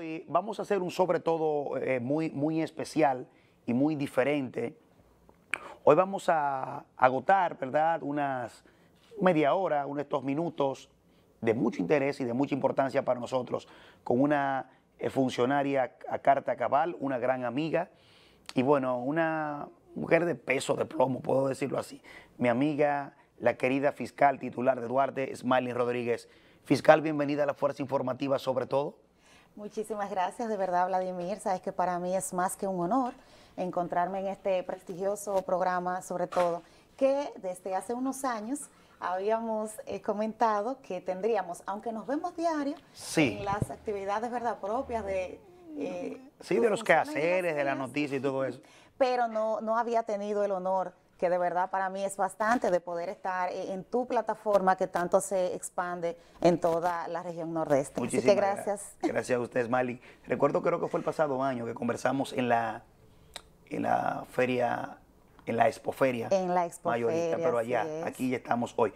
hoy vamos a hacer un sobre todo eh, muy, muy especial y muy diferente. Hoy vamos a agotar, ¿verdad?, unas media hora, unos estos minutos de mucho interés y de mucha importancia para nosotros, con una eh, funcionaria a carta cabal, una gran amiga y bueno, una mujer de peso, de plomo, puedo decirlo así. Mi amiga, la querida fiscal titular de Duarte, Smiley Rodríguez. Fiscal, bienvenida a la Fuerza Informativa sobre todo. Muchísimas gracias, de verdad, Vladimir. Sabes que para mí es más que un honor encontrarme en este prestigioso programa, sobre todo que desde hace unos años habíamos eh, comentado que tendríamos, aunque nos vemos diario, sí. las actividades verdad propias de... Eh, sí, de los quehaceres, de la noticia y todo eso. Pero no, no había tenido el honor que de verdad para mí es bastante de poder estar e-, en tu plataforma que tanto se expande en toda la región nordeste. Muchísimas gracias. Gracias a ustedes, Mali. Recuerdo creo que fue el pasado año que conversamos en la, en la feria, en la expoferia. En la expoferia, pero allá, aquí ya estamos hoy.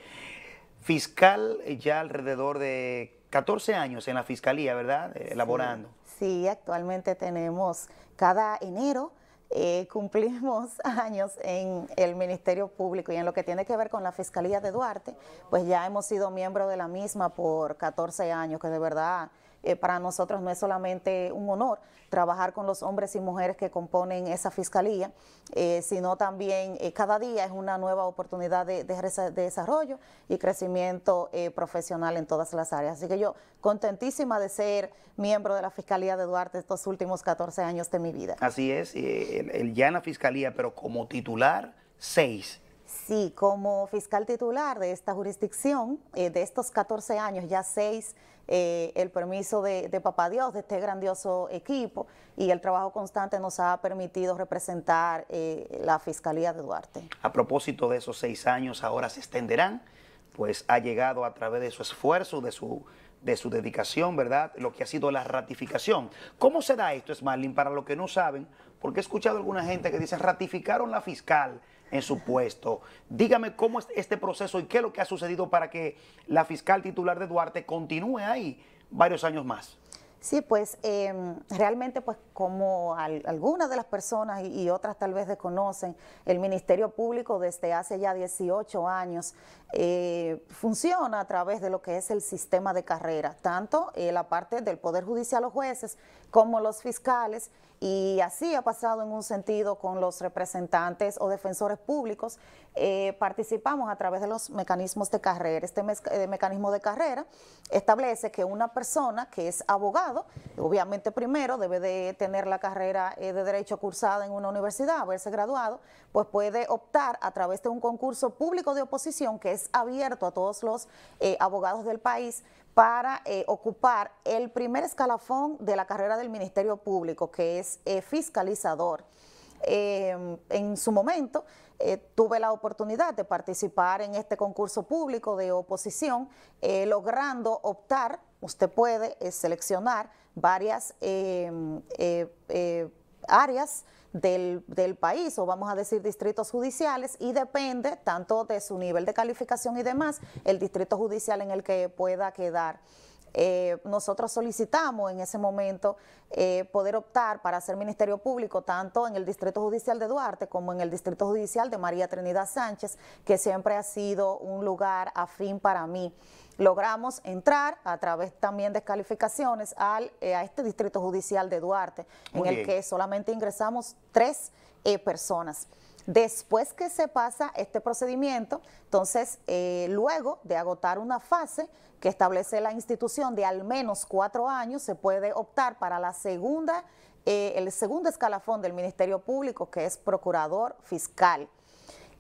Fiscal eh, ya alrededor de 14 años en la fiscalía, ¿verdad? Elaborando. sí actualmente tenemos cada enero eh, cumplimos años en el Ministerio Público y en lo que tiene que ver con la Fiscalía de Duarte, pues ya hemos sido miembro de la misma por 14 años, que de verdad eh, para nosotros no es solamente un honor trabajar con los hombres y mujeres que componen esa fiscalía, eh, sino también eh, cada día es una nueva oportunidad de, desarrollo y crecimiento profesional en todas las áreas. Así que yo contentísima de ser miembro de la Fiscalía de Duarte estos últimos 14 años de mi vida. Así es, ya en la Fiscalía, pero como titular, seis Sí, como fiscal titular de esta jurisdicción, eh, de estos 14 años, ya seis, eh, el permiso de, Papá Dios, de este grandioso equipo, y el trabajo constante nos ha permitido representar eh, la Fiscalía de Duarte. A propósito de esos seis años, ahora se extenderán, pues ha llegado a través de su esfuerzo, de su de su dedicación, ¿verdad? Lo que ha sido la ratificación. ¿Cómo se da esto, Smarlin? Para los que no saben, porque he escuchado a alguna gente que dice, ratificaron la fiscal, en su puesto. Dígame cómo es este proceso y qué es lo que ha sucedido para que la fiscal titular de Duarte continúe ahí varios años más. Sí, pues em, realmente pues como algunas de las personas y, otras tal vez desconocen, el Ministerio Público desde hace ya 18 años eh, funciona a través de lo que es el sistema de carrera, tanto eh, la parte del Poder Judicial, los jueces, como los fiscales, y así ha pasado en un sentido con los representantes o defensores públicos. Eh, participamos a través de los mecanismos de carrera. Este mecanismo de carrera establece que una persona que es abogado, obviamente primero debe de tener tener la carrera eh, de Derecho cursada en una universidad, haberse graduado, pues puede optar a través de un concurso público de oposición que es abierto a todos los eh, abogados del país para eh, ocupar el primer escalafón de la carrera del Ministerio Público, que es fiscalizador. Eh, en su momento eh, tuve la oportunidad de participar en este concurso público de oposición, eh, logrando optar, usted puede seleccionar varias áreas del, del, país, o vamos a decir distritos judiciales, y depende tanto de su nivel de calificación y demás, el distrito judicial en el que pueda quedar. Eh, nosotros solicitamos en ese momento eh, poder optar para ser Ministerio Público tanto en el Distrito Judicial de Duarte como en el Distrito Judicial de María Trinidad Sánchez, que siempre ha sido un lugar afín para mí logramos entrar a través también de calificaciones al, eh, a este distrito judicial de Duarte, en el que solamente ingresamos tres personas. Después que se pasa este procedimiento, entonces luego de agotar una fase, que establece la institución de al menos cuatro años, se puede optar para la segunda, eh, el segundo escalafón del Ministerio Público, que es procurador fiscal.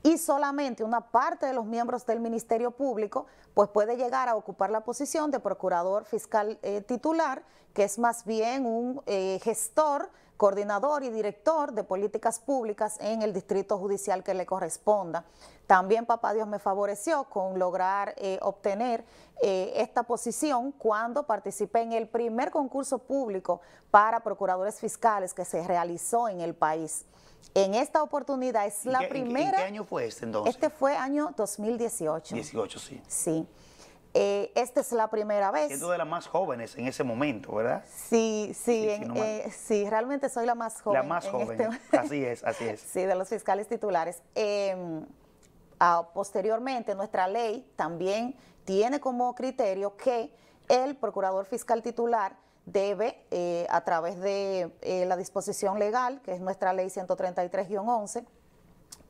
Y solamente una parte de los miembros del Ministerio Público pues puede llegar a ocupar la posición de procurador fiscal eh, titular, que es más bien un eh, gestor coordinador y director de políticas públicas en el distrito judicial que le corresponda. También Papá Dios me favoreció con lograr eh, obtener eh, esta posición cuando participé en el primer concurso público para procuradores fiscales que se realizó en el país. En esta oportunidad es la primera... ¿en qué, qué año fue este entonces? Este fue año 2018. 18, sí. Sí. Eh, esta es la primera vez. Siendo de las más jóvenes en ese momento, ¿verdad? Sí, sí, eh, realmente soy la más joven. La más este joven, así es, así es. sí, de los fiscales titulares. Em, posteriormente, nuestra ley también tiene como criterio que el procurador fiscal titular debe, eh, a través de la disposición legal, que es nuestra ley 133-11,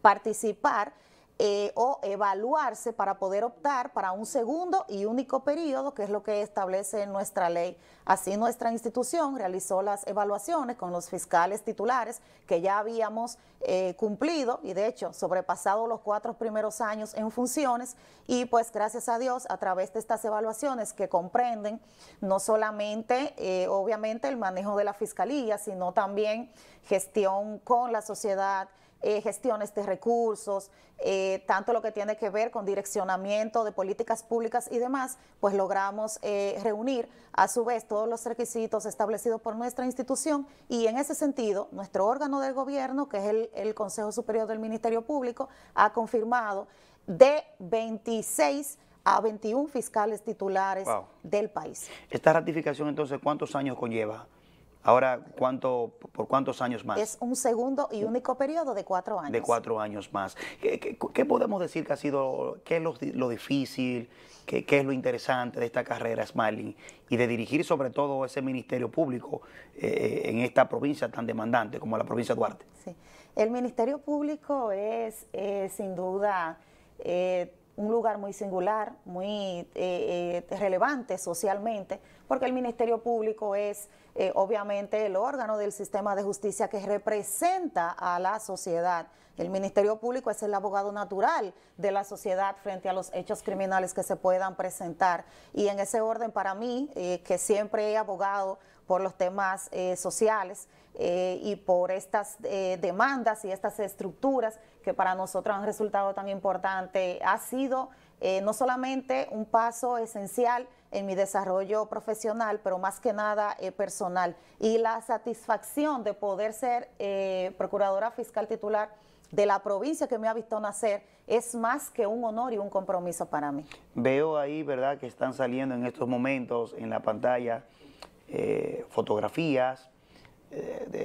participar eh, o evaluarse para poder optar para un segundo y único periodo, que es lo que establece nuestra ley. Así nuestra institución realizó las evaluaciones con los fiscales titulares que ya habíamos eh, cumplido y de hecho sobrepasado los cuatro primeros años en funciones y pues gracias a Dios a través de estas evaluaciones que comprenden no solamente eh, obviamente el manejo de la fiscalía, sino también gestión con la sociedad, eh, gestiones de recursos, eh, tanto lo que tiene que ver con direccionamiento de políticas públicas y demás, pues logramos eh, reunir a su vez todos los requisitos establecidos por nuestra institución y en ese sentido nuestro órgano del gobierno, que es el, Consejo Superior del Ministerio Público, ha confirmado de 26 a 21 fiscales titulares del país. ¿Esta ratificación entonces cuántos años conlleva? Ahora, ¿cuánto, ¿por cuántos años más? Es un segundo y único periodo de cuatro años. De cuatro años más. ¿Qué, podemos decir que ha sido, qué es lo, difícil, qué, es lo interesante de esta carrera, Smiley, y de dirigir sobre todo ese ministerio público eh, en esta provincia tan demandante como la provincia de Duarte? Sí, el ministerio público es eh, sin duda... Eh, un lugar muy singular, muy eh, eh, relevante socialmente, porque el Ministerio Público es eh, obviamente el órgano del sistema de justicia que representa a la sociedad. El Ministerio Público es el abogado natural de la sociedad frente a los hechos criminales que se puedan presentar. Y en ese orden, para mí, que siempre he abogado por los temas sociales, eh, y por estas eh, demandas y estas estructuras que para nosotros han resultado tan importantes, ha sido eh, no solamente un paso esencial en mi desarrollo profesional, pero más que nada personal. Y la satisfacción de poder ser procuradora fiscal titular de la provincia que me ha visto nacer es más que un honor y un compromiso para mí. Veo ahí, ¿verdad?, que están saliendo en estos momentos en la pantalla fotografías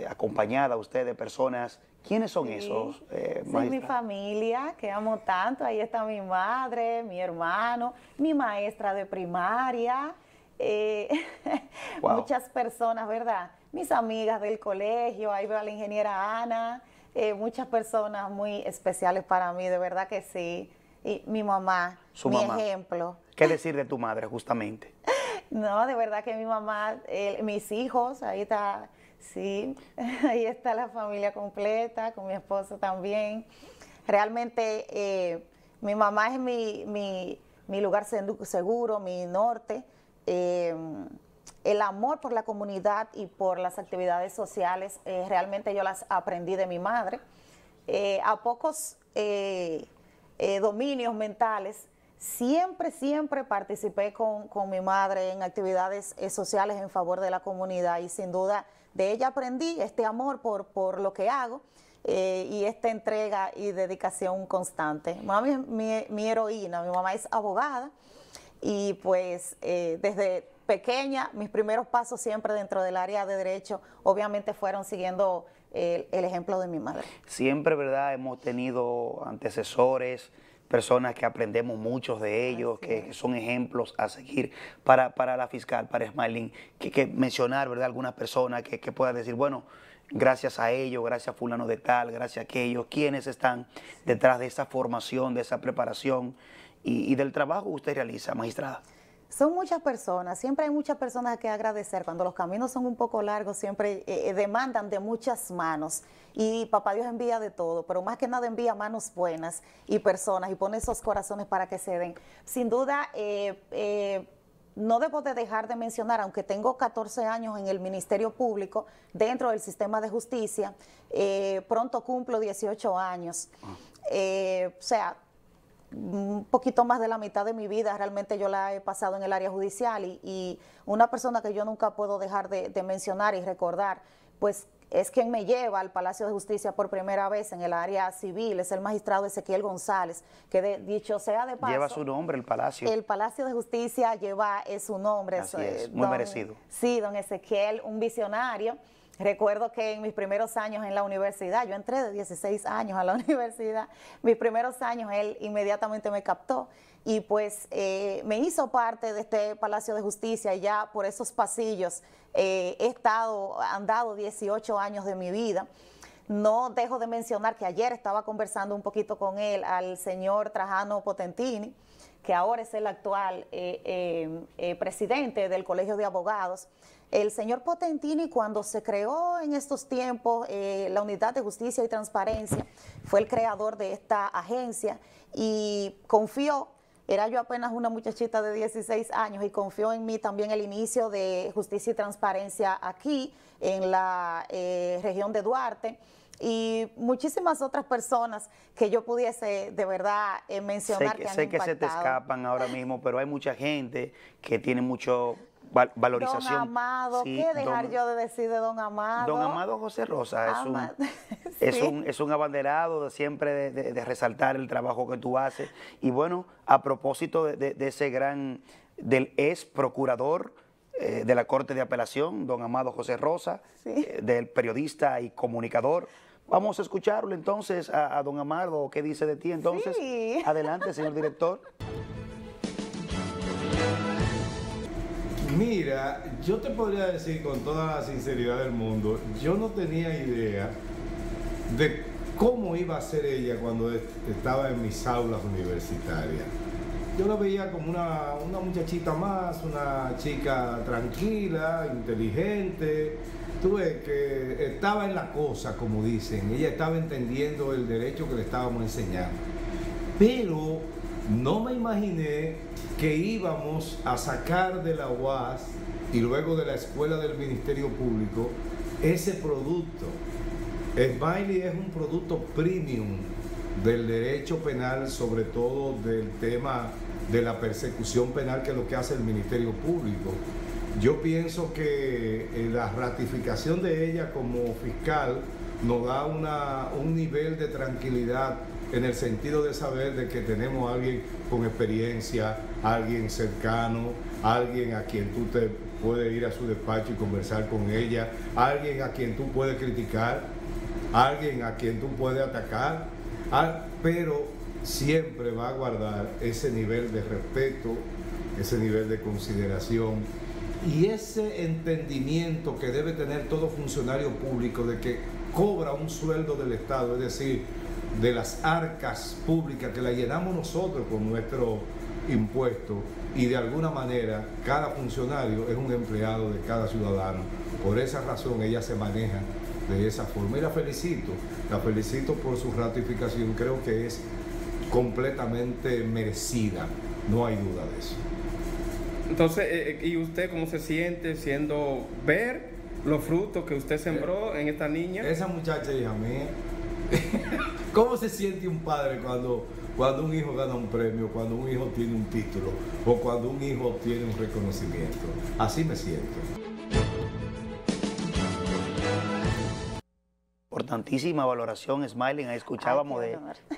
acompañada usted de personas. ¿Quiénes son esos? es eh, mi familia, que amo tanto. Ahí está mi madre, mi hermano, mi maestra de primaria. Eh, muchas personas, ¿verdad? Mis amigas del colegio, ahí veo la ingeniera Ana. Eh, muchas personas muy especiales para mí, de verdad que sí. Y mi mamá, mi ejemplo. ¿Qué decir de tu madre, justamente? no, de verdad que mi mamá, mis hijos, ahí está Sí, ahí está la familia completa, con mi esposo también. Realmente eh, mi mamá es mi, lugar seguro, mi norte. Eh, el amor por la comunidad y por las actividades sociales, eh, realmente yo las aprendí de mi madre. a pocos dominios mentales, siempre, siempre participé con mi madre en actividades sociales en favor de la comunidad y sin duda de ella aprendí este amor por, por lo que hago eh, y esta entrega y dedicación constante. mamá es mi, heroína, mi mamá es abogada y pues eh, desde pequeña mis primeros pasos siempre dentro del área de derecho obviamente fueron siguiendo el ejemplo de mi madre. Siempre, ¿verdad? Hemos tenido antecesores personas que aprendemos muchos de ellos, que, son ejemplos a seguir para, la fiscal, para Smiling, que, mencionar, ¿verdad? Algunas personas que, que decir, bueno, gracias a ellos, gracias a fulano de tal, gracias a aquellos, quienes están detrás de esa formación, de esa preparación y, y del trabajo que usted realiza, magistrada. Son muchas personas, siempre hay muchas personas que agradecer. Cuando los caminos son un poco largos, siempre eh, eh, demandan de muchas manos. Y Papá Dios envía de todo, pero más que nada envía manos buenas y personas y pone esos corazones para que se den. Sin duda, eh, no debo de dejar de mencionar, aunque tengo 14 años en el Ministerio Público, dentro del sistema de justicia, pronto cumplo 18 años. Ah. o sea, un poquito más de la mitad de mi vida realmente yo la he pasado en el área judicial y, una persona que yo nunca puedo dejar de, mencionar y recordar, pues es quien me lleva al Palacio de Justicia por primera vez en el área civil, es el magistrado Ezequiel González, que de, dicho sea de paso... Lleva su nombre el Palacio. El Palacio de Justicia lleva eh, su nombre. Eh, muy merecido. Sí, don Ezequiel, un visionario Recuerdo que en mis primeros años en la universidad, yo entré de 16 años a la universidad, mis primeros años él inmediatamente me captó y pues eh, me hizo parte de este Palacio de Justicia y ya por esos pasillos eh, he estado, andado 18 años de mi vida. No dejo de mencionar que ayer estaba conversando un poquito con él, al señor Trajano Potentini, que ahora es el actual eh, presidente del Colegio de Abogados, el señor Potentini, cuando se creó en estos tiempos eh, la Unidad de Justicia y Transparencia, fue el creador de esta agencia y confió, era yo apenas una muchachita de 16 años y confió en mí también el inicio de Justicia y Transparencia aquí, en la eh, región de Duarte y muchísimas otras personas que yo pudiese de verdad eh, mencionar. Sé que, sé que se te escapan ahora mismo, pero hay mucha gente que tiene mucho valorización. Don Amado, ¿qué dejar yo de decir de Don Amado? Don Amado José Rosa Es, un, es, un, es, un, abanderado de siempre de, resaltar el trabajo que tú haces. Y bueno, a propósito de, ese gran, del ex procurador, eh, de la Corte de Apelación, don Amado José Rosa, eh, del periodista y comunicador. Vamos a escucharlo entonces a, don Amado, qué dice de ti entonces. Adelante, señor director. Mira, yo te podría decir con toda la sinceridad del mundo, yo no tenía idea de cómo iba a ser ella cuando estaba en mis aulas universitarias. Yo la veía como una, muchachita más, una chica tranquila, inteligente, tuve que estaba en la cosa, como dicen, ella estaba entendiendo el derecho que le estábamos enseñando. Pero no me imaginé que íbamos a sacar de la UAS y luego de la Escuela del Ministerio Público ese producto. Smiley es un producto premium del derecho penal, sobre todo del tema de la persecución penal, que es lo que hace el Ministerio Público. Yo pienso que eh, la ratificación de ella como fiscal nos da un nivel de tranquilidad en el sentido de saber de que tenemos a alguien con experiencia, alguien cercano, alguien a quien tú te puedes ir a su despacho y conversar con ella, alguien a quien tú puedes criticar, alguien a quien tú puedes atacar, ah, pero siempre va a guardar ese nivel de respeto, ese nivel de consideración y ese entendimiento que debe tener todo funcionario público de que cobra un sueldo del Estado, es decir, de las arcas públicas que la llenamos nosotros con nuestro impuesto y de alguna manera cada funcionario es un empleado de cada ciudadano. Por esa razón ella se maneja de esa forma y la felicito, la felicito por su ratificación, creo que es completamente merecida, no hay duda de eso. Entonces, eh, eh, ¿y usted cómo se siente siendo ver los frutos que usted sembró en esta niña? Esa muchacha hija mía. ¿Cómo se siente un padre cuando, cuando un hijo gana un premio, cuando un hijo tiene un título o cuando un hijo obtiene un reconocimiento? Así me siento. Importantísima valoración, Smiling. escuchábamos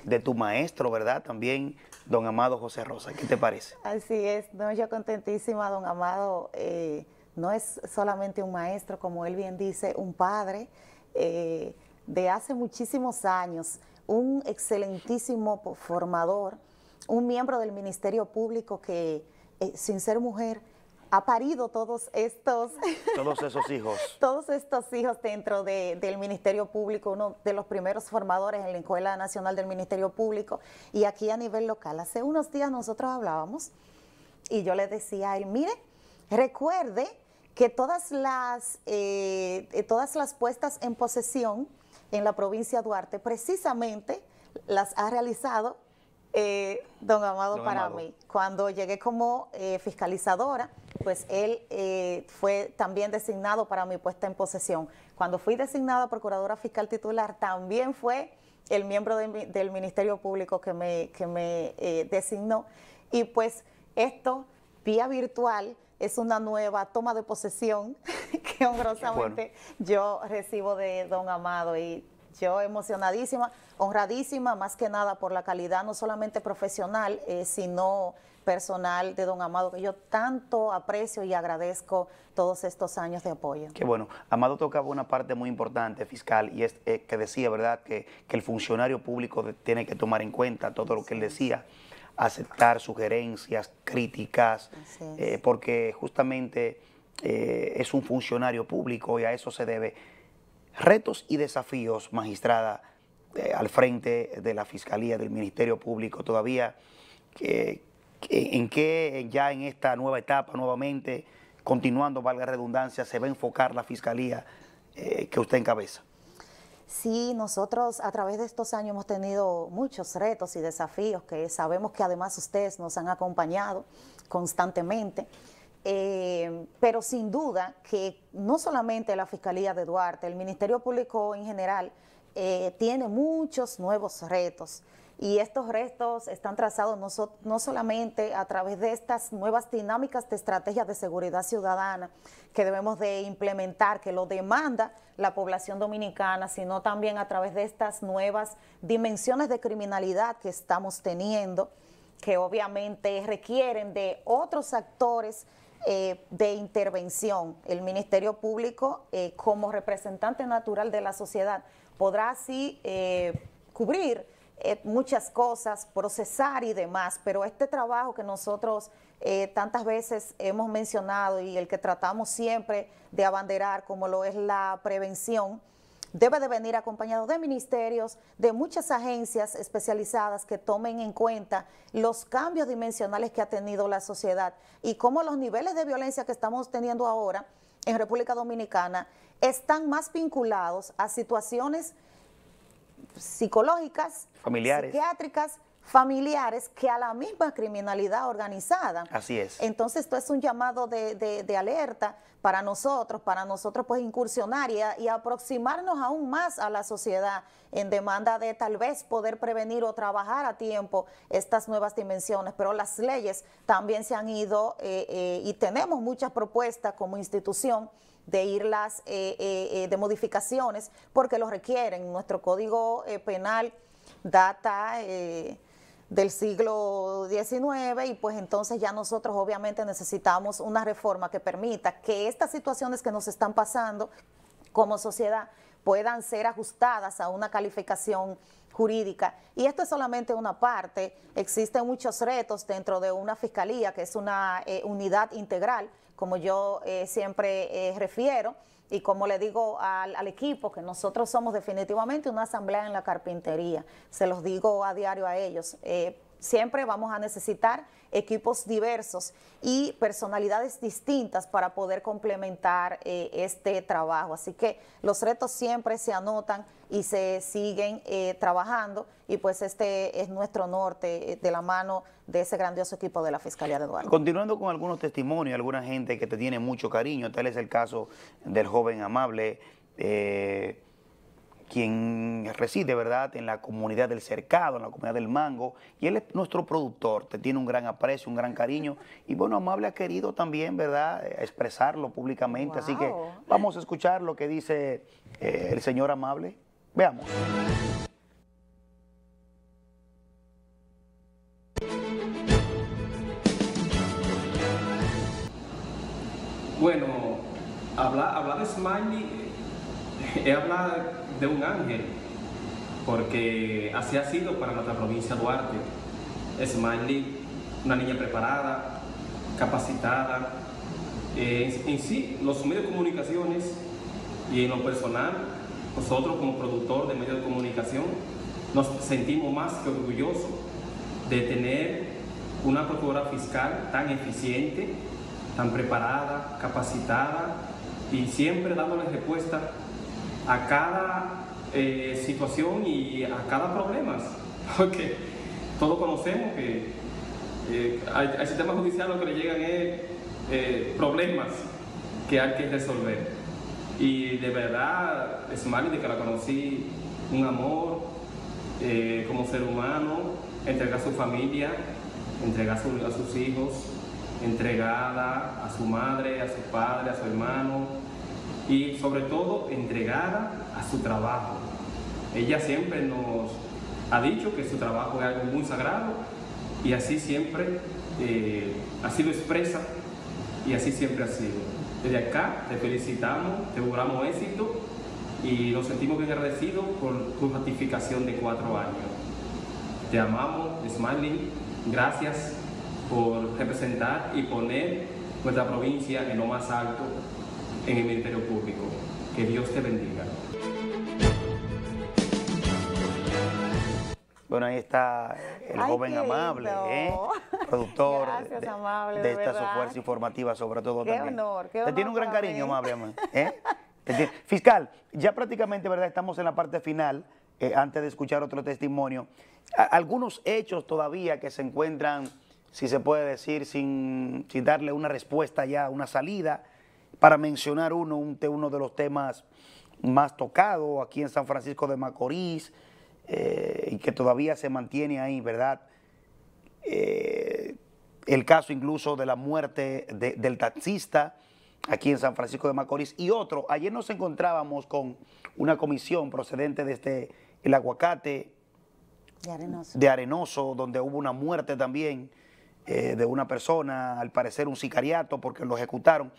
de, tu maestro, ¿verdad? También, don Amado José Rosa. ¿Qué te parece? Así es. No, yo contentísima, don Amado. Eh, no es solamente un maestro, como él bien dice, un padre. Eh, de hace muchísimos años un excelentísimo formador, un miembro del Ministerio Público que, eh, sin ser mujer, ha parido todos estos... Todos esos hijos. todos estos hijos dentro del Ministerio Público, uno de los primeros formadores en la Escuela Nacional del Ministerio Público y aquí a nivel local. Hace unos días nosotros hablábamos y yo le decía a él, mire, recuerde que todas las, eh, eh, todas las puestas en posesión en la provincia de Duarte, precisamente las ha realizado eh, don Amado para mí. Cuando llegué como eh, fiscalizadora, pues él eh, fue también designado para mi puesta en posesión. Cuando fui designada procuradora fiscal titular, también fue el miembro del Ministerio Público que me, que me designó. Y pues esto, vía virtual, es una nueva toma de posesión que honrosamente yo recibo de don Amado y yo emocionadísima, honradísima más que nada por la calidad no solamente profesional, eh, sino personal de don Amado, que yo tanto aprecio y agradezco todos estos años de apoyo. Qué bueno. Amado tocaba una parte muy importante, fiscal, y es eh, que decía, ¿verdad?, que, que el funcionario público tiene que tomar en cuenta todo lo que él decía aceptar sugerencias, críticas, eh, porque justamente eh, es un funcionario público y a eso se debe. Retos y desafíos, magistrada, eh, al frente de la Fiscalía, del Ministerio Público, todavía, ¿en qué ya en esta nueva etapa, nuevamente, continuando, valga redundancia, se va a enfocar la Fiscalía que usted encabeza? Sí, nosotros a través de estos años hemos tenido muchos retos y desafíos que sabemos que además ustedes nos han acompañado constantemente. Eh, pero sin duda que no solamente la Fiscalía de Duarte, el Ministerio Público en general, eh, tiene muchos nuevos retos y estos restos están trazados no, solamente a través de estas nuevas dinámicas de estrategias de seguridad ciudadana que debemos de implementar, que lo demanda la población dominicana, sino también a través de estas nuevas dimensiones de criminalidad que estamos teniendo, que obviamente requieren de otros actores eh, de intervención. El Ministerio Público, eh, como representante natural de la sociedad, podrá así eh, cubrir eh, muchas cosas, procesar y demás, pero este trabajo que nosotros eh, tantas veces hemos mencionado y el que tratamos siempre de abanderar como lo es la prevención, debe de venir acompañado de ministerios, de muchas agencias especializadas que tomen en cuenta los cambios dimensionales que ha tenido la sociedad y cómo los niveles de violencia que estamos teniendo ahora en República Dominicana están más vinculados a situaciones psicológicas, familiares. psiquiátricas, familiares que a la misma criminalidad organizada. Así es. Entonces esto es un llamado de, alerta para nosotros, para nosotros pues incursionar y, aproximarnos aún más a la sociedad en demanda de tal vez poder prevenir o trabajar a tiempo estas nuevas dimensiones. Pero las leyes también se han ido eh, eh, y tenemos muchas propuestas como institución de irlas eh, eh, eh, de modificaciones porque lo requieren. Nuestro código penal data del siglo XIX y pues entonces ya nosotros obviamente necesitamos una reforma que permita que estas situaciones que nos están pasando como sociedad puedan ser ajustadas a una calificación jurídica. Y esto es solamente una parte, existen muchos retos dentro de una fiscalía que es una unidad integral como yo eh, siempre eh, refiero y como le digo al, equipo, que nosotros somos definitivamente una asamblea en la carpintería, se los digo a diario a ellos. Eh, siempre vamos a necesitar equipos diversos y personalidades distintas para poder complementar eh, este trabajo. Así que los retos siempre se anotan y se siguen eh, trabajando y pues este es nuestro norte eh, de la mano de ese grandioso equipo de la Fiscalía de Eduardo. Continuando con algunos testimonios, alguna gente que te tiene mucho cariño, tal es el caso del joven amable quien reside, ¿verdad?, en la comunidad del Cercado, en la comunidad del Mango, y él es nuestro productor, te tiene un gran aprecio, un gran cariño, y bueno, Amable ha querido también, ¿verdad?, expresarlo públicamente, así que vamos a escuchar lo que dice eh, el señor Amable. Veamos. Bueno, habla habla de Smiley eh, he hablar de un ángel, porque así ha sido para nuestra provincia Duarte. Smiley, una niña preparada, capacitada, eh, en sí, los medios de comunicaciones y en lo personal, nosotros como productor de medios de comunicación, nos sentimos más que orgullosos de tener una procuradora fiscal tan eficiente, tan preparada, capacitada y siempre dándole respuesta a cada eh, situación y a cada problema, porque todos conocemos que eh, al, sistema judicial lo que le llegan es eh, problemas que hay que resolver. Y de verdad, es mal de que la conocí, un amor como ser humano, entregar a su familia, entregar a, a sus hijos, entregada a su madre, a su padre, a su hermano, y sobre todo entregada a su trabajo. Ella siempre nos ha dicho que su trabajo es algo muy sagrado y así siempre eh, ha sido expresa y así siempre ha sido. Desde acá te felicitamos, te auguramos éxito y nos sentimos bien agradecidos por tu ratificación de cuatro años. Te amamos, Smiling, gracias por representar y poner nuestra provincia en lo más alto en el Ministerio Público. Que Dios te bendiga. Bueno, ahí está el joven amable, ¿eh? productor de, esta su fuerza informativa, sobre todo qué también. Te tiene un gran cariño, amable, amable. ¿eh? Fiscal, ya prácticamente, ¿verdad? Estamos en la parte final, eh, antes de escuchar otro testimonio. algunos hechos todavía que se encuentran, si se puede decir, sin, sin darle una respuesta ya, una salida, para mencionar uno, uno de los temas más tocados aquí en San Francisco de Macorís eh, y que todavía se mantiene ahí, ¿verdad? Eh, el caso incluso de la muerte del taxista aquí en San Francisco de Macorís y otro. Ayer nos encontrábamos con una comisión procedente desde este, el aguacate de Arenoso donde hubo una muerte también eh, de una persona, al parecer un sicariato, porque lo ejecutaron.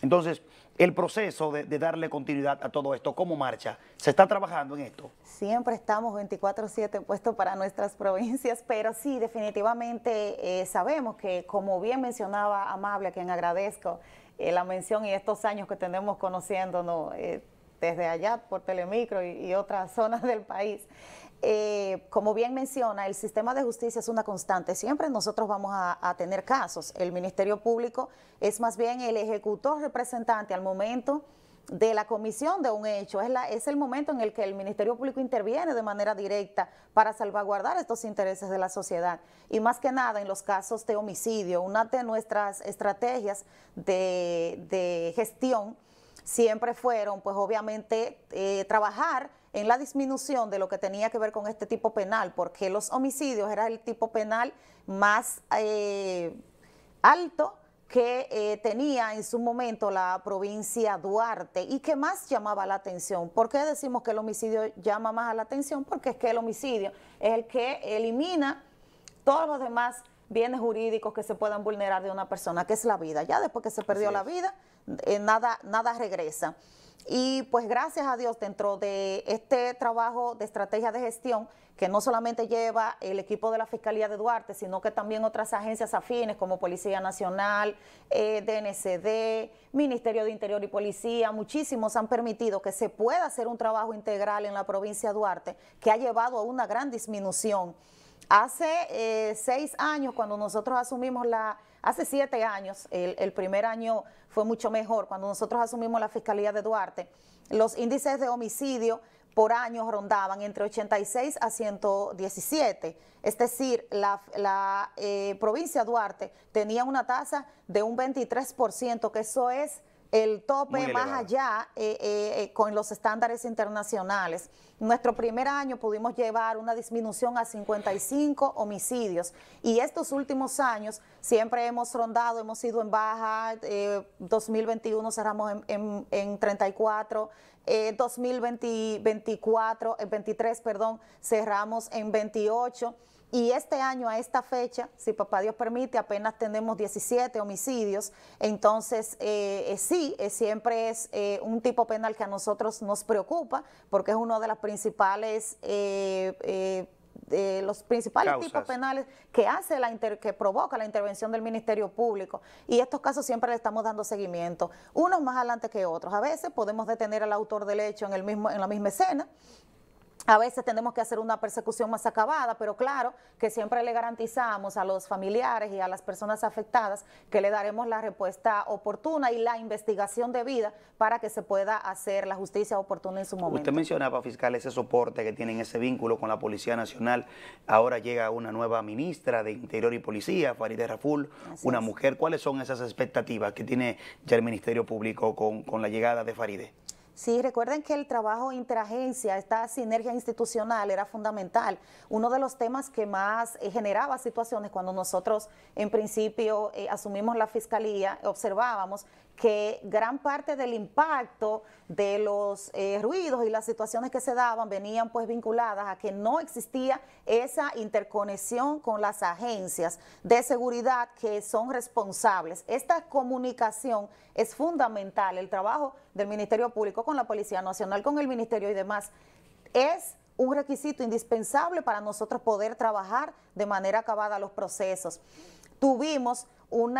Entonces, el proceso de, darle continuidad a todo esto, ¿cómo marcha? ¿Se está trabajando en esto? Siempre estamos 24-7 puestos para nuestras provincias, pero sí, definitivamente eh, sabemos que, como bien mencionaba Amable, a quien agradezco eh, la mención y estos años que tenemos conociéndonos, desde allá por Telemicro y, otras zonas del país. Eh, como bien menciona, el sistema de justicia es una constante. Siempre nosotros vamos a, tener casos. El Ministerio Público es más bien el ejecutor representante al momento de la comisión de un hecho. Es, el momento en el que el Ministerio Público interviene de manera directa para salvaguardar estos intereses de la sociedad. Y más que nada en los casos de homicidio, una de nuestras estrategias de, gestión siempre fueron, pues obviamente, eh, trabajar en la disminución de lo que tenía que ver con este tipo penal, porque los homicidios era el tipo penal más eh, alto que eh, tenía en su momento la provincia Duarte y que más llamaba la atención. ¿Por qué decimos que el homicidio llama más a la atención? Porque es que el homicidio es el que elimina todos los demás bienes jurídicos que se puedan vulnerar de una persona, que es la vida. Ya después que se perdió la vida, eh, nada, nada regresa. Y pues gracias a Dios dentro de este trabajo de estrategia de gestión que no solamente lleva el equipo de la Fiscalía de Duarte, sino que también otras agencias afines como Policía Nacional, DNCD, eh, Ministerio de Interior y Policía, muchísimos han permitido que se pueda hacer un trabajo integral en la provincia de Duarte que ha llevado a una gran disminución. Hace eh, seis años cuando nosotros asumimos la Hace siete años, el, primer año fue mucho mejor, cuando nosotros asumimos la Fiscalía de Duarte, los índices de homicidio por año rondaban entre 86 a 117. Es decir, la, eh, provincia de Duarte tenía una tasa de un 23%, que eso es el tope más allá eh, eh, eh, con los estándares internacionales. Nuestro primer año pudimos llevar una disminución a 55 homicidios y estos últimos años siempre hemos rondado, hemos ido en baja, eh, 2021 cerramos en, 34 en 34, 2024, 23, perdón, cerramos en 28. Y este año, a esta fecha, si papá Dios permite, apenas tenemos 17 homicidios. Entonces, eh, eh sí, eh, siempre es eh, un tipo penal que a nosotros nos preocupa porque es uno de las principales... Eh, los principales tipos penales que hace la que provoca la intervención del Ministerio Público y estos casos siempre le estamos dando seguimiento, unos más adelante que otros. A veces podemos detener al autor del hecho en el mismo en la misma escena, a veces tenemos que hacer una persecución más acabada, pero claro que siempre le garantizamos a los familiares y a las personas afectadas que le daremos la respuesta oportuna y la investigación debida para que se pueda hacer la justicia oportuna en su momento. Usted mencionaba, fiscal, ese soporte que tienen, ese vínculo con la Policía Nacional. Ahora llega una nueva ministra de Interior y Policía, Farideh Raful, una mujer. ¿Cuáles son esas expectativas que tiene ya el Ministerio Público con, con la llegada de Farideh? Sí, recuerden que el trabajo interagencia, esta sinergia institucional era fundamental. Uno de los temas que más eh, generaba situaciones cuando nosotros en principio eh, asumimos la fiscalía, observábamos que gran parte del impacto de los eh, ruidos y las situaciones que se daban venían pues vinculadas a que no existía esa interconexión con las agencias de seguridad que son responsables. Esta comunicación es fundamental, el trabajo del Ministerio Público con la Policía Nacional, con el Ministerio y demás, es un requisito indispensable para nosotros poder trabajar de manera acabada los procesos. Tuvimos un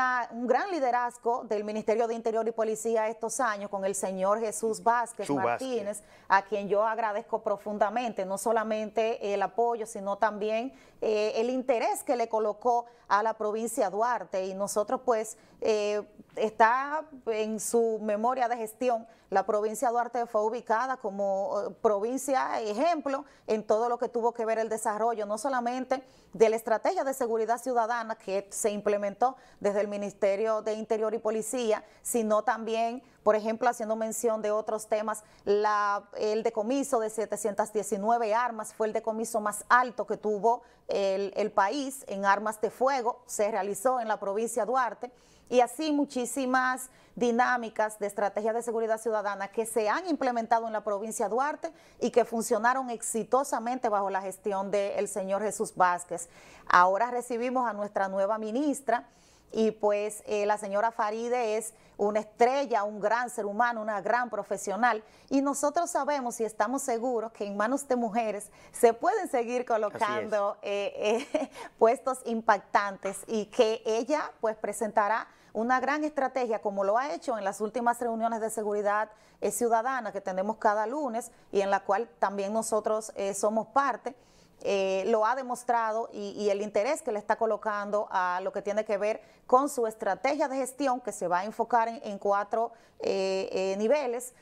gran liderazgo del Ministerio de Interior y Policía estos años con el señor Jesús Vázquez Martínez, a quien yo agradezco profundamente, no solamente el apoyo, sino también eh, el interés que le colocó a la provincia Duarte y nosotros pues eh, está en su memoria de gestión, la provincia Duarte fue ubicada como eh, provincia ejemplo en todo lo que tuvo que ver el desarrollo, no solamente de la estrategia de seguridad ciudadana que se implementó, desde el Ministerio de Interior y Policía, sino también, por ejemplo, haciendo mención de otros temas, el decomiso de 719 armas fue el decomiso más alto que tuvo el, país en armas de fuego, se realizó en la provincia Duarte y así muchísimas dinámicas de estrategia de seguridad ciudadana que se han implementado en la provincia de Duarte y que funcionaron exitosamente bajo la gestión del señor Jesús Vázquez. Ahora recibimos a nuestra nueva ministra, y pues eh, la señora Faride es una estrella, un gran ser humano, una gran profesional y nosotros sabemos y estamos seguros que en manos de mujeres se pueden seguir colocando eh, eh, puestos impactantes y que ella pues presentará una gran estrategia como lo ha hecho en las últimas reuniones de seguridad ciudadana que tenemos cada lunes y en la cual también nosotros somos parte. Eh, lo ha demostrado y, el interés que le está colocando a lo que tiene que ver con su estrategia de gestión que se va a enfocar en, cuatro eh, eh, niveles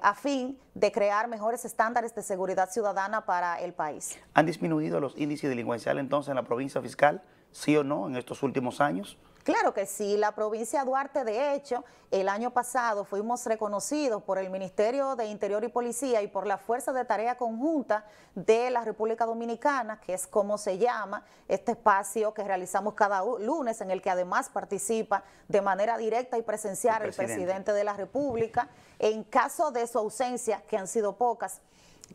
a fin de crear mejores estándares de seguridad ciudadana para el país. ¿Han disminuido los índices delincuenciales entonces en la provincia fiscal, sí o no, en estos últimos años? Claro que sí, la provincia de Duarte, de hecho, el año pasado fuimos reconocidos por el Ministerio de Interior y Policía y por la Fuerza de Tarea Conjunta de la República Dominicana, que es como se llama este espacio que realizamos cada lunes, en el que además participa de manera directa y presencial el presidente, de la República, en caso de su ausencia, que han sido pocas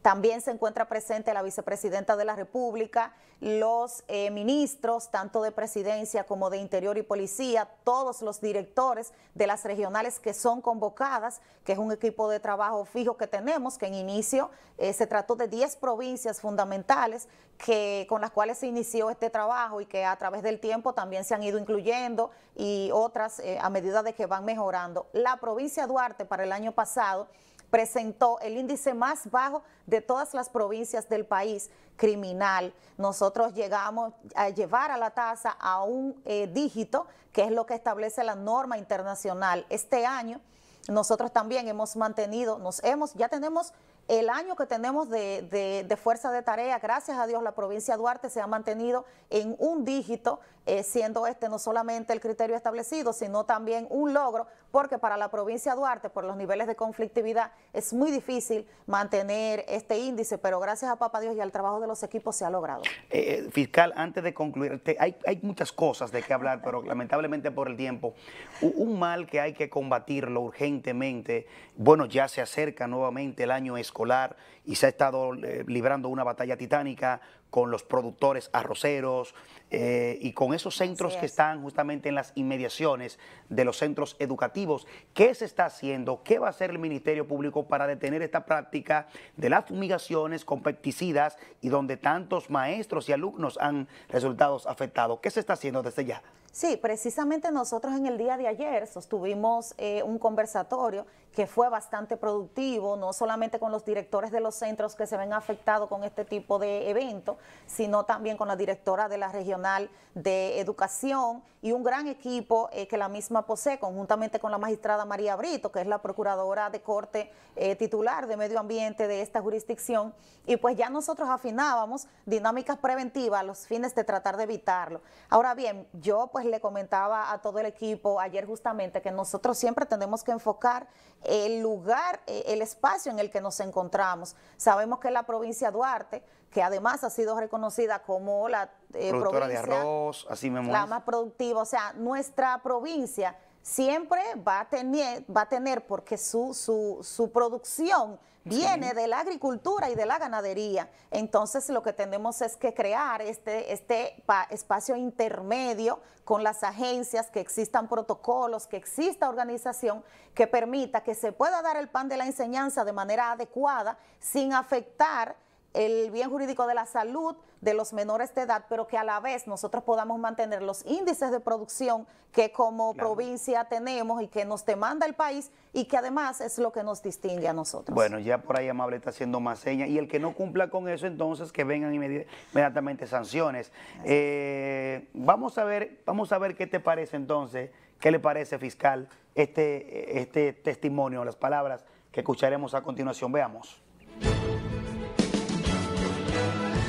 también se encuentra presente la vicepresidenta de la República, los eh, ministros, tanto de presidencia como de interior y policía, todos los directores de las regionales que son convocadas, que es un equipo de trabajo fijo que tenemos, que en inicio eh, se trató de 10 provincias fundamentales que, con las cuales se inició este trabajo y que a través del tiempo también se han ido incluyendo y otras eh, a medida de que van mejorando. La provincia de Duarte para el año pasado presentó el índice más bajo de todas las provincias del país criminal. Nosotros llegamos a llevar a la tasa a un eh, dígito, que es lo que establece la norma internacional. Este año nosotros también hemos mantenido, nos hemos, ya tenemos el año que tenemos de, de, fuerza de tarea, gracias a Dios, la provincia de Duarte se ha mantenido en un dígito eh, siendo este no solamente el criterio establecido, sino también un logro, porque para la provincia de Duarte, por los niveles de conflictividad, es muy difícil mantener este índice, pero gracias a Papá Dios y al trabajo de los equipos se ha logrado. Eh, eh, fiscal, antes de concluir, hay, muchas cosas de qué hablar, pero lamentablemente por el tiempo, un, mal que hay que combatirlo urgentemente, bueno, ya se acerca nuevamente el año escolar y se ha estado librando una batalla titánica con los productores arroceros, eh, y con esos centros que están justamente en las inmediaciones de los centros educativos. ¿Qué se está haciendo? ¿Qué va a hacer el Ministerio Público para detener esta práctica de las fumigaciones con pesticidas y donde tantos maestros y alumnos han resultado afectados? ¿Qué se está haciendo desde ya? Sí, precisamente nosotros en el día de ayer sostuvimos eh, un conversatorio que fue bastante productivo, no solamente con los directores de los centros que se ven afectados con este tipo de evento sino también con la directora de la regional de educación y un gran equipo eh, que la misma posee, conjuntamente con la magistrada María Brito, que es la procuradora de corte eh, titular de medio ambiente de esta jurisdicción. Y pues ya nosotros afinábamos dinámicas preventivas a los fines de tratar de evitarlo. Ahora bien, yo pues le comentaba a todo el equipo ayer justamente que nosotros siempre tenemos que enfocar el lugar, eh, el espacio en el que nos encontramos. Sabemos que la provincia de Duarte, que además ha sido reconocida como la eh, provincia de arroz, así la más productiva, o sea, nuestra provincia siempre va a tener, va a tener porque su, su, producción viene de la agricultura y de la ganadería. Entonces lo que tenemos es que crear este, este espacio intermedio con las agencias, que existan protocolos, que exista organización que permita que se pueda dar el pan de la enseñanza de manera adecuada sin afectar el bien jurídico de la salud de los menores de edad, pero que a la vez nosotros podamos mantener los índices de producción que como provincia tenemos y que nos demanda el país y que además es lo que nos distingue a nosotros. Bueno, ya por ahí Amable está haciendo más señas y el que no cumpla con eso, entonces que vengan inmediatamente sanciones. Eh, vamos, a ver, vamos a ver qué te parece entonces, qué le parece fiscal este, este testimonio, las palabras que escucharemos a continuación. Veamos.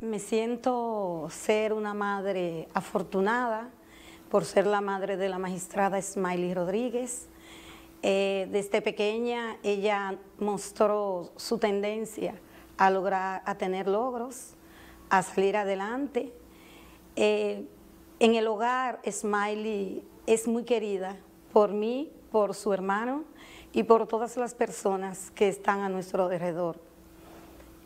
Me siento ser una madre afortunada por ser la madre de la magistrada Smiley Rodríguez. Eh, desde pequeña ella mostró su tendencia a lograr, a tener logros, a salir adelante. Eh, en el hogar Smiley es muy querida por mí, por su hermano y por todas las personas que están a nuestro alrededor.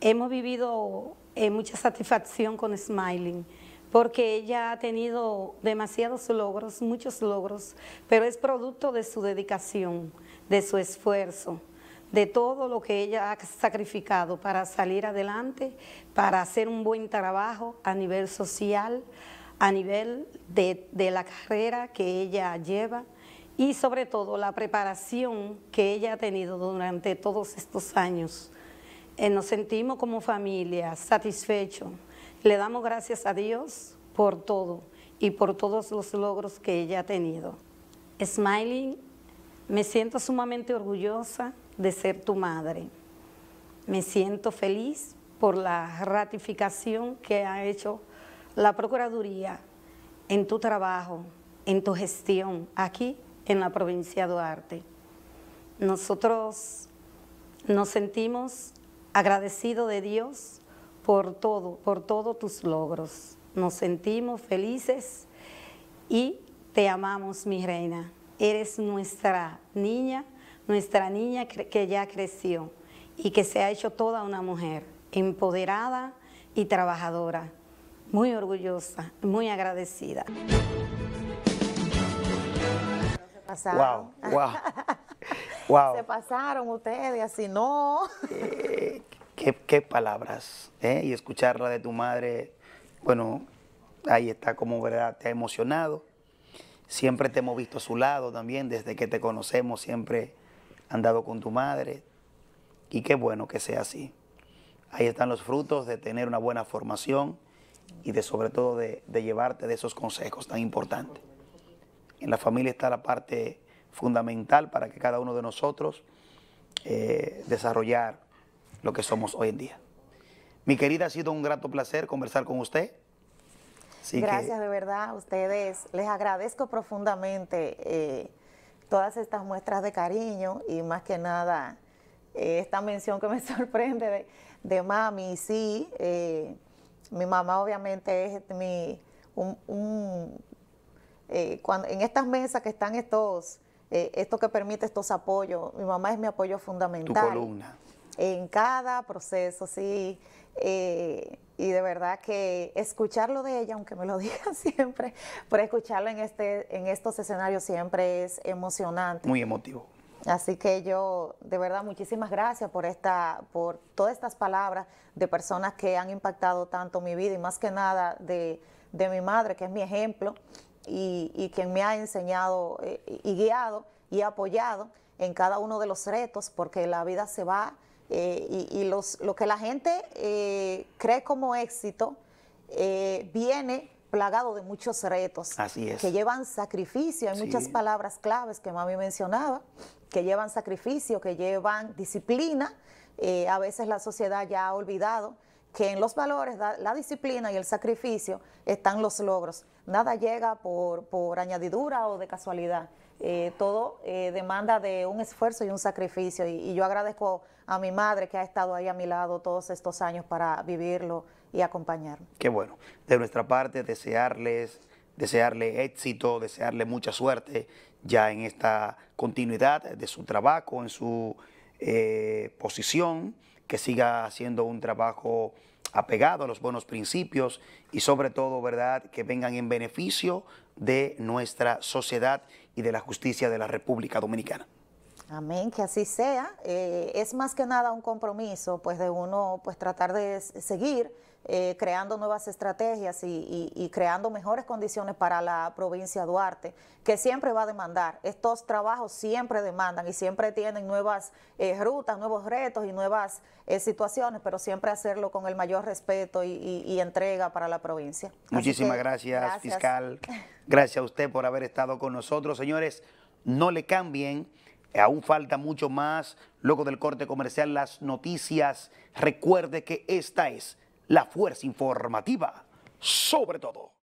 Hemos vivido eh, mucha satisfacción con Smiling porque ella ha tenido demasiados logros, muchos logros, pero es producto de su dedicación, de su esfuerzo, de todo lo que ella ha sacrificado para salir adelante, para hacer un buen trabajo a nivel social, a nivel de la carrera que ella lleva y sobre todo la preparación que ella ha tenido durante todos estos años. Eh, nos sentimos como familia satisfechos. Le damos gracias a Dios por todo y por todos los logros que ella ha tenido. Smiley, me siento sumamente orgullosa de ser tu madre. Me siento feliz por la ratificación que ha hecho la Procuraduría en tu trabajo, en tu gestión aquí en la provincia de Duarte. Nosotros nos sentimos agradecido de Dios por todo, por todos tus logros. Nos sentimos felices y te amamos, mi reina. Eres nuestra niña, nuestra niña que ya creció y que se ha hecho toda una mujer, empoderada y trabajadora. Muy orgullosa, muy agradecida. Wow, se pasaron ustedes, así no. qué, palabras, ¿eh? y escucharla de tu madre, bueno, ahí está como verdad, te ha emocionado. Siempre te hemos visto a su lado también, desde que te conocemos siempre andado con tu madre. Y qué bueno que sea así. Ahí están los frutos de tener una buena formación y de sobre todo de llevarte de esos consejos tan importantes. En la familia está la parte fundamental para que cada uno de nosotros eh, desarrollar lo que somos hoy en día. Mi querida, ha sido un grato placer conversar con usted. Gracias, de verdad, a ustedes. Les agradezco profundamente eh, todas estas muestras de cariño y más que nada eh, esta mención que me sorprende de, mami. Sí, mi mamá obviamente es mi... un cuando, en estas mesas que están estos eh, esto que permite estos apoyos, mi mamá es mi apoyo fundamental. Tu columna. En cada proceso, sí. Eh, y de verdad que escucharlo de ella, aunque me lo digan siempre, pero escucharlo en, este, en estos escenarios siempre es emocionante. Muy emotivo. Así que yo, de verdad, muchísimas gracias por, esta, por todas estas palabras de personas que han impactado tanto mi vida y más que nada de, de mi madre, que es mi ejemplo, y, quien me ha enseñado eh, y guiado y apoyado en cada uno de los retos, porque la vida se va eh, y, los, lo que la gente eh, cree como éxito viene plagado de muchos retos. Así es. Que llevan sacrificio, hay muchas palabras claves que mami mencionaba, que llevan sacrificio, que llevan disciplina, a veces la sociedad ya ha olvidado que en los valores, la disciplina y el sacrificio están los logros. Nada llega por, añadidura o de casualidad. Eh, todo eh, demanda de un esfuerzo y un sacrificio. Y, yo agradezco a mi madre que ha estado ahí a mi lado todos estos años para vivirlo y acompañarme. Qué bueno. De nuestra parte, desearles, desearle éxito, desearle mucha suerte ya en esta continuidad de su trabajo, en su eh, posición que siga haciendo un trabajo apegado a los buenos principios y sobre todo, ¿verdad?, que vengan en beneficio de nuestra sociedad y de la justicia de la República Dominicana. Amén, que así sea. Eh, es más que nada un compromiso, pues de uno, pues tratar de seguir eh, creando nuevas estrategias y, creando mejores condiciones para la provincia Duarte, que siempre va a demandar. Estos trabajos siempre demandan y siempre tienen nuevas eh, rutas, nuevos retos y nuevas eh, situaciones, pero siempre hacerlo con el mayor respeto y, entrega para la provincia. Muchísimas gracias, fiscal. Gracias a usted por haber estado con nosotros. Señores, no le cambien. Aún falta mucho más. Luego del corte comercial, las noticias. Recuerde que esta es la fuerza informativa sobre todo.